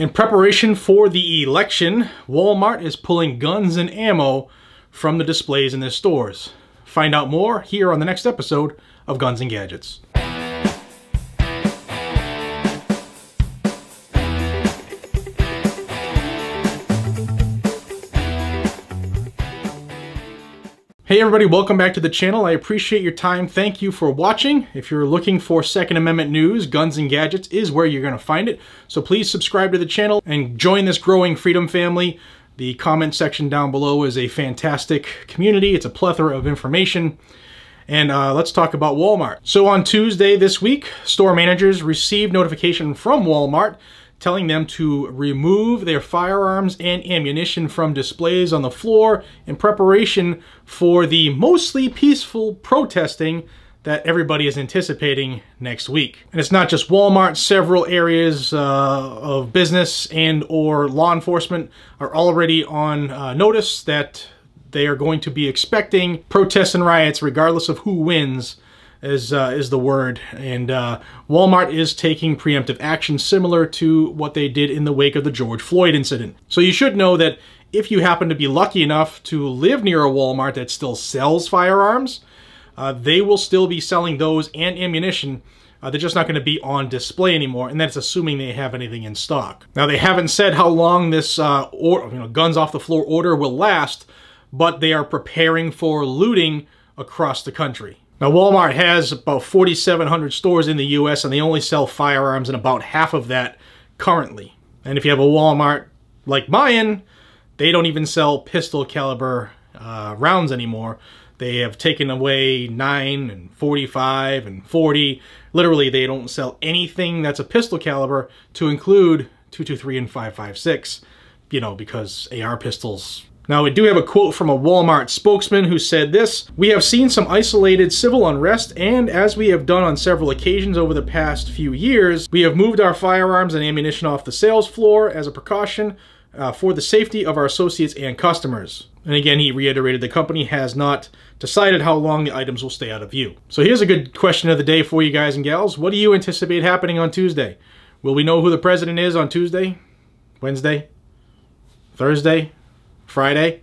In preparation for the election, Walmart is pulling guns and ammo from the displays in their stores. Find out more here on the next episode of Guns and Gadgets. Hey everybody, welcome back to the channel. I appreciate your time. Thank you for watching. If you're looking for Second Amendment news, guns and gadgets is where you're gonna find it. So please subscribe to the channel and join this growing freedom family. The comment section down below is a fantastic community. It's a plethora of information. And uh, let's talk about Walmart. So on Tuesday this week, store managers received notification from Walmart telling them to remove their firearms and ammunition from displays on the floor in preparation for the mostly peaceful protesting that everybody is anticipating next week. And it's not just Walmart, several areas uh, of business and or law enforcement are already on uh, notice that they are going to be expecting protests and riots regardless of who wins is uh, is the word. And uh, Walmart is taking preemptive action similar to what they did in the wake of the George Floyd incident. So you should know that if you happen to be lucky enough to live near a Walmart that still sells firearms, uh, they will still be selling those and ammunition. Uh, they're just not going to be on display anymore, and that's assuming they have anything in stock. Now, they haven't said how long this uh, or, you know, guns off the floor order will last, but they are preparing for looting across the country. Now, Walmart has about 4,700 stores in the U.S., and they only sell firearms in about half of that currently. And if you have a Walmart like mine, they don't even sell pistol caliber uh, rounds anymore. They have taken away 9 and 45 and 40. Literally, they don't sell anything that's a pistol caliber to include 223 and 556, you know, because AR pistols now, we do have a quote from a Walmart spokesman who said this We have seen some isolated civil unrest, and as we have done on several occasions over the past few years, we have moved our firearms and ammunition off the sales floor as a precaution uh, for the safety of our associates and customers. And again, he reiterated the company has not decided how long the items will stay out of view. So here's a good question of the day for you guys and gals. What do you anticipate happening on Tuesday? Will we know who the president is on Tuesday? Wednesday? Thursday? Friday.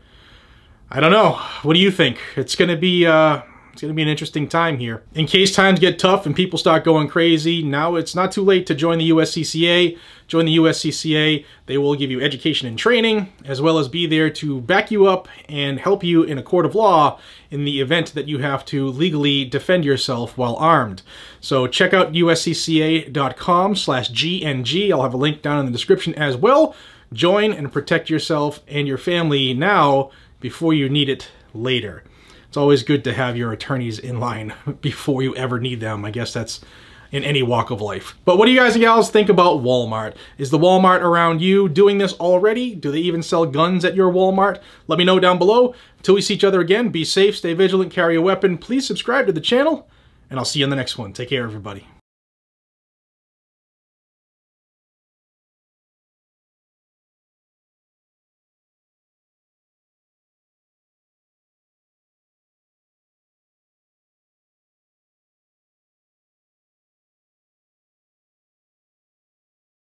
I don't know. What do you think? It's going to be uh, it's going to be an interesting time here. In case times get tough and people start going crazy, now it's not too late to join the USCCA. Join the USCCA. They will give you education and training, as well as be there to back you up and help you in a court of law in the event that you have to legally defend yourself while armed. So check out uscca.com slash GNG. I'll have a link down in the description as well. Join and protect yourself and your family now before you need it later. It's always good to have your attorneys in line before you ever need them. I guess that's in any walk of life. But what do you guys and gals think about Walmart? Is the Walmart around you doing this already? Do they even sell guns at your Walmart? Let me know down below. Until we see each other again, be safe, stay vigilant, carry a weapon. Please subscribe to the channel, and I'll see you in the next one. Take care, everybody.